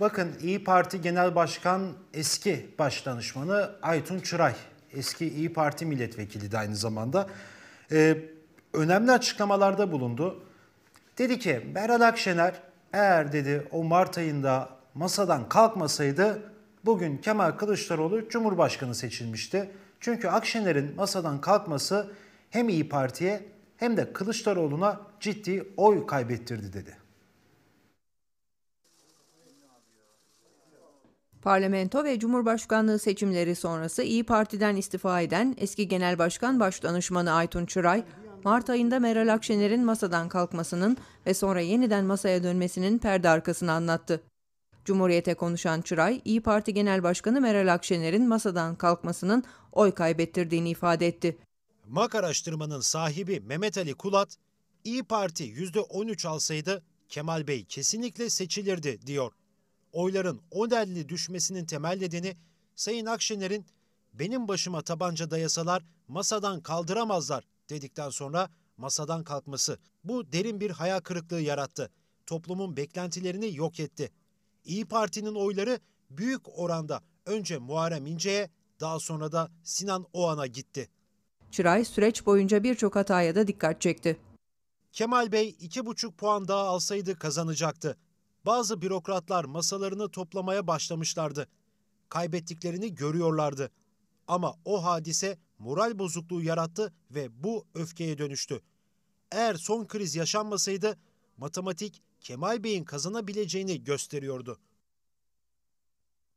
Bakın İyi Parti Genel Başkan eski başdanışmanı Aytun Çıray, eski İyi Parti milletvekili de aynı zamanda e, önemli açıklamalarda bulundu. Dedi ki Meral Akşener eğer dedi o Mart ayında masadan kalkmasaydı bugün Kemal Kılıçdaroğlu Cumhurbaşkanı seçilmişti. Çünkü Akşener'in masadan kalkması hem İyi Parti'ye hem de Kılıçdaroğlu'na ciddi oy kaybettirdi dedi. Parlamento ve Cumhurbaşkanlığı seçimleri sonrası İyi Parti'den istifa eden eski Genel Başkan Başdanışmanı Aytun Çıray, Mart ayında Meral Akşener'in masadan kalkmasının ve sonra yeniden masaya dönmesinin perde arkasını anlattı. Cumhuriyete konuşan Çıray, İyi Parti Genel Başkanı Meral Akşener'in masadan kalkmasının oy kaybettirdiğini ifade etti. MAK araştırmanın sahibi Mehmet Ali Kulat, İyi Parti %13 alsaydı Kemal Bey kesinlikle seçilirdi diyor oyların o denli düşmesinin temel nedeni Sayın Akşener'in benim başıma tabanca dayasalar masadan kaldıramazlar dedikten sonra masadan kalkması. Bu derin bir hayal kırıklığı yarattı. Toplumun beklentilerini yok etti. İyi Parti'nin oyları büyük oranda önce Muharrem İnce'ye daha sonra da Sinan Oğan'a gitti. Çıray süreç boyunca birçok hataya da dikkat çekti. Kemal Bey 2,5 puan daha alsaydı kazanacaktı bazı bürokratlar masalarını toplamaya başlamışlardı. Kaybettiklerini görüyorlardı. Ama o hadise moral bozukluğu yarattı ve bu öfkeye dönüştü. Eğer son kriz yaşanmasaydı matematik Kemal Bey'in kazanabileceğini gösteriyordu.